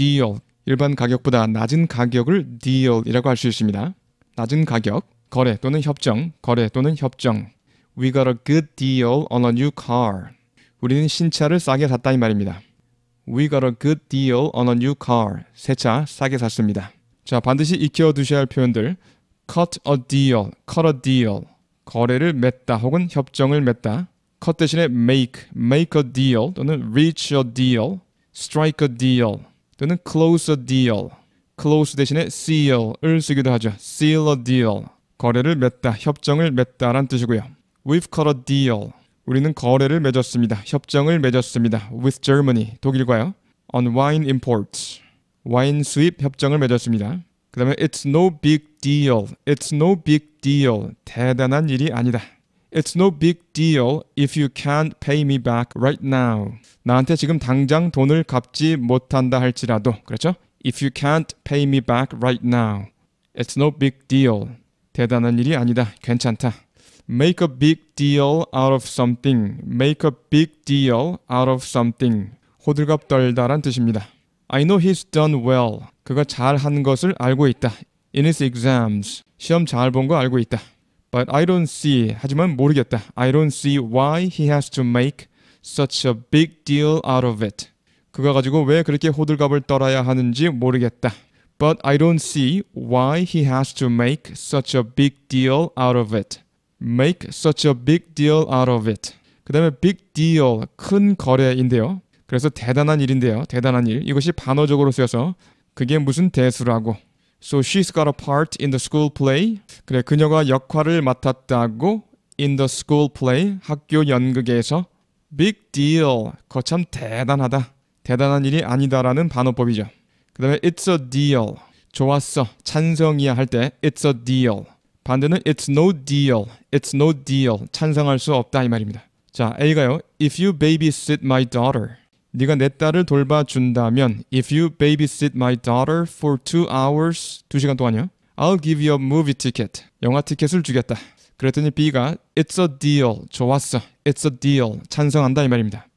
deal, 일반 가격보다 낮은 가격을 deal이라고 할 수 있습니다. 낮은 가격, 거래 또는 협정, 거래 또는 협정. We got a good deal on a new car. 우리는 신차를 싸게 샀다 이 말입니다. We got a good deal on a new car. 새 차 싸게 샀습니다. 자, 반드시 익혀 두셔야 할 표현들. cut a deal, cut a deal. 거래를 맺다 혹은 협정을 맺다. cut 대신에 make, make a deal 또는 reach a deal, strike a deal. 또는 close a deal, close 대신에 seal을 쓰기도 하죠. seal a deal, 거래를 맺다, 협정을 맺다란 뜻이고요. We've cut a deal, 우리는 거래를 맺었습니다. 협정을 맺었습니다. With Germany, 독일과요. On wine imports, 와인 수입 협정을 맺었습니다. 그 다음에 it's no big deal, it's no big deal, 대단한 일이 아니다. It's no big deal if you can't pay me back right now. 나한테 지금 당장 돈을 갚지 못한다 할지라도 그렇죠? If you can't pay me back right now. It's no big deal. 대단한 일이 아니다. 괜찮다. Make a big deal out of something. Make a big deal out of something. 호들갑 떨다란 뜻입니다. I know he's done well. 그가 잘한 것을 알고 있다. In his exams. 시험 잘 본 거 알고 있다. But I don't see. 하지만 모르겠다. I don't see why he has to make such a big deal out of it. 그가 가지고 왜 그렇게 호들갑을 떨어야 하는지 모르겠다. But I don't see why he has to make such a big deal out of it. Make such a big deal out of it. 그 다음에 big deal, 큰 거래인데요. 그래서 대단한 일인데요. 대단한 일. 이것이 반어적으로 쓰여서 그게 무슨 대수라고 So she's got a part in the school play. 그래, 그녀가 역할을 맡았다고 in the school play, 학교 연극에서 big deal, 거참 대단하다. 대단한 일이 아니다라는 반어법이죠. 그 다음에 it's a deal, 좋았어, 찬성이야 할 때 it's a deal. 반대는 it's no deal, it's no deal, 찬성할 수 없다 이 말입니다. 자, A가요. If you babysit my daughter, 네가 내 딸을 돌봐준다면 if you babysit my daughter for two hours 두 시간 동안요 I'll give you a movie ticket 영화 티켓을 주겠다 그랬더니 B가 it's a deal 좋았어 it's a deal 찬성한다 이 말입니다